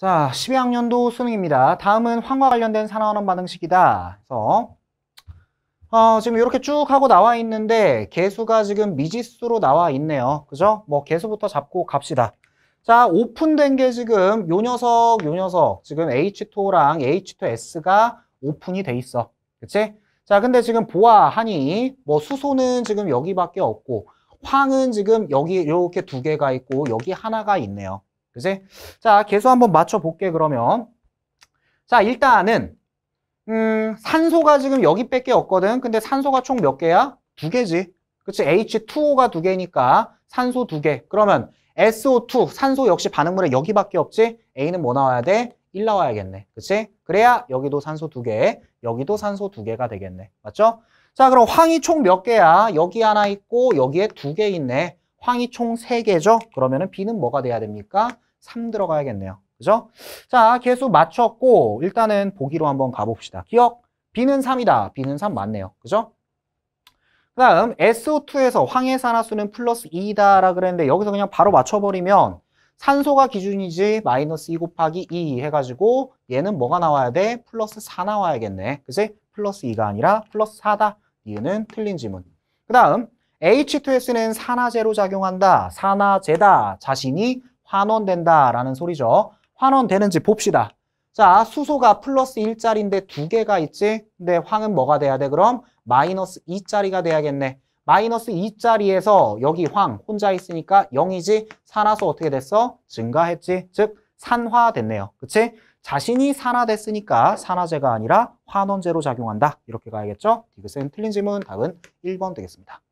자, 12학년도 수능입니다. 다음은 황과 관련된 산화환원 반응식이다. 그래서 어, 지금 이렇게 쭉 하고 나와 있는데 개수가 지금 미지수로 나와 있네요. 그죠? 뭐 개수부터 잡고 갑시다. 자, 오픈된 게 지금 요 녀석, 요 녀석. 지금 H2랑 H2S가 오픈이 돼 있어. 그치? 자, 근데 지금 보아, 하니 뭐 수소는 지금 여기밖에 없고 황은 지금 여기 이렇게 두 개가 있고 여기 하나가 있네요. 그지? 자, 개수 한번 맞춰볼게, 그러면. 자, 일단은, 음, 산소가 지금 여기밖에 없거든. 근데 산소가 총 몇 개야? 두 개지. 그치? H2O가 두 개니까 산소 두 개. 그러면 SO2, 산소 역시 반응물에 여기밖에 없지? A는 뭐 나와야 돼? 1 나와야겠네. 그치? 그래야 여기도 산소 두 개, 여기도 산소 두 개가 되겠네. 맞죠? 자, 그럼 황이 총 몇 개야? 여기 하나 있고, 여기에 두 개 있네. 황이 총3개죠 그러면은 B는 뭐가 돼야 됩니까? 3 들어가야겠네요. 그죠? 자, 개수 맞췄고 일단은 보기로 한번 가봅시다. 기억, B는 3이다 B는 3 맞네요. 그죠? 그 다음 SO2에서 황의 산화수는 플러스 2다라 이 그랬는데 여기서 그냥 바로 맞춰버리면 산소가 기준이지 마이너스 2 곱하기 2 해가지고 얘는 뭐가 나와야 돼? 플러스 4 나와야겠네. 그지? 플러스 2가 아니라 플러스 4다. 이유는 틀린 지문. 그 다음 H2S는 산화제로 작용한다. 산화제다. 자신이 환원된다라는 소리죠. 환원되는지 봅시다. 자, 수소가 플러스 1짜리인데 두 개가 있지? 근데 황은 뭐가 돼야 돼? 그럼 마이너스 2짜리가 돼야겠네. 마이너스 2짜리에서 여기 황 혼자 있으니까 0이지? 산화소 어떻게 됐어? 증가했지? 즉 산화됐네요. 그치? 자신이 산화됐으니까 산화제가 아니라 환원제로 작용한다. 이렇게 가야겠죠? 디귿은 틀린 질문 답은 1번 되겠습니다.